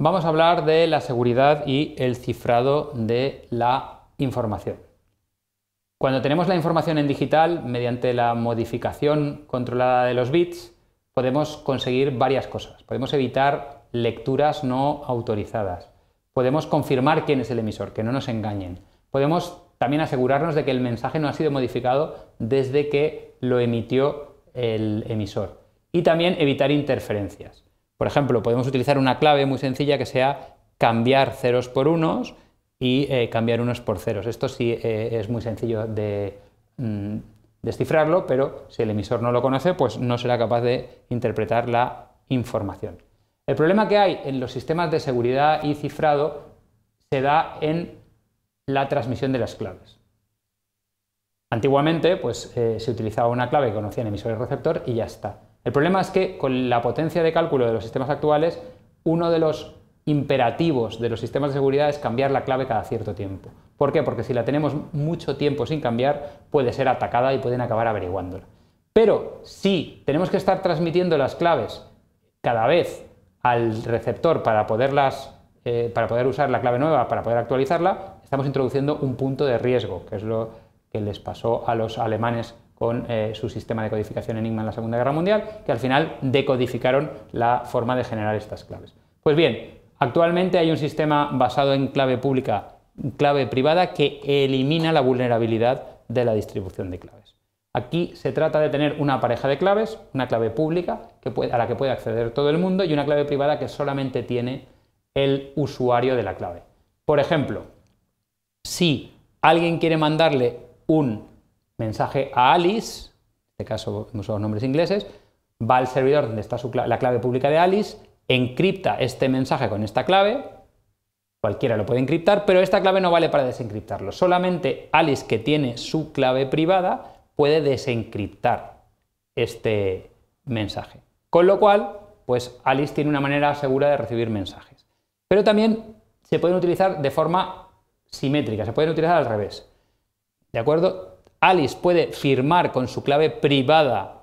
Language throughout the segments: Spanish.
Vamos a hablar de la seguridad y el cifrado de la información. Cuando tenemos la información en digital, mediante la modificación controlada de los bits, podemos conseguir varias cosas. Podemos evitar lecturas no autorizadas. Podemos confirmar quién es el emisor, que no nos engañen. Podemos también asegurarnos de que el mensaje no ha sido modificado desde que lo emitió el emisor. Y también evitar interferencias. Por ejemplo, podemos utilizar una clave muy sencilla que sea cambiar ceros por unos y eh, cambiar unos por ceros. Esto sí eh, es muy sencillo de mm, descifrarlo, pero si el emisor no lo conoce, pues no será capaz de interpretar la información. El problema que hay en los sistemas de seguridad y cifrado se da en la transmisión de las claves. Antiguamente, pues eh, se utilizaba una clave que conocían emisor y receptor y ya está. El problema es que con la potencia de cálculo de los sistemas actuales, uno de los imperativos de los sistemas de seguridad es cambiar la clave cada cierto tiempo. ¿Por qué? Porque si la tenemos mucho tiempo sin cambiar, puede ser atacada y pueden acabar averiguándola. Pero si tenemos que estar transmitiendo las claves cada vez al receptor para poderlas eh, para poder usar la clave nueva, para poder actualizarla, estamos introduciendo un punto de riesgo, que es lo que les pasó a los alemanes eh, su sistema de codificación Enigma en la Segunda Guerra Mundial, que al final decodificaron la forma de generar estas claves. Pues bien, actualmente hay un sistema basado en clave pública, clave privada, que elimina la vulnerabilidad de la distribución de claves. Aquí se trata de tener una pareja de claves, una clave pública a la que puede acceder todo el mundo y una clave privada que solamente tiene el usuario de la clave. Por ejemplo, si alguien quiere mandarle un mensaje a Alice, en este caso hemos nombres ingleses, va al servidor donde está la clave pública de Alice, encripta este mensaje con esta clave, cualquiera lo puede encriptar, pero esta clave no vale para desencriptarlo, solamente Alice que tiene su clave privada puede desencriptar este mensaje. Con lo cual, pues Alice tiene una manera segura de recibir mensajes. Pero también se pueden utilizar de forma simétrica, se pueden utilizar al revés. ¿De acuerdo? Alice puede firmar con su clave privada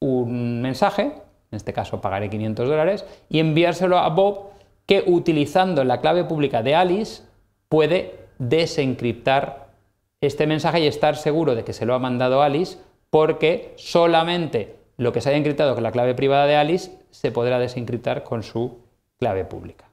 un mensaje, en este caso pagaré 500 dólares, y enviárselo a Bob que utilizando la clave pública de Alice puede desencriptar este mensaje y estar seguro de que se lo ha mandado Alice porque solamente lo que se haya encriptado con la clave privada de Alice se podrá desencriptar con su clave pública.